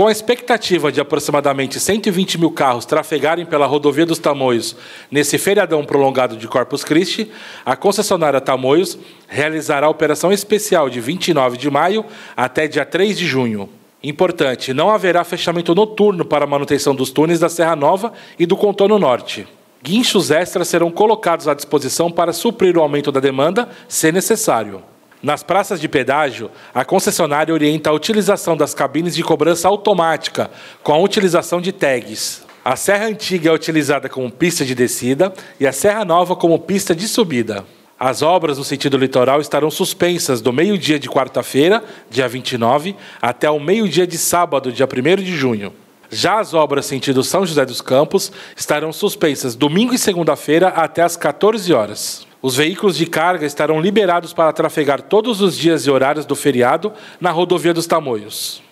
Com a expectativa de aproximadamente 120 mil carros trafegarem pela rodovia dos Tamoios nesse feriadão prolongado de Corpus Christi, a concessionária Tamoios realizará a operação especial de 29 de maio até dia 3 de junho. Importante, não haverá fechamento noturno para a manutenção dos túneis da Serra Nova e do Contorno Norte. Guinchos extras serão colocados à disposição para suprir o aumento da demanda, se necessário. Nas praças de pedágio, a concessionária orienta a utilização das cabines de cobrança automática, com a utilização de tags. A Serra Antiga é utilizada como pista de descida e a Serra Nova como pista de subida. As obras no sentido litoral estarão suspensas do meio-dia de quarta-feira, dia 29, até o meio-dia de sábado, dia 1 de junho. Já as obras sentido São José dos Campos estarão suspensas domingo e segunda-feira até às 14 horas. Os veículos de carga estarão liberados para trafegar todos os dias e horários do feriado na rodovia dos Tamoios.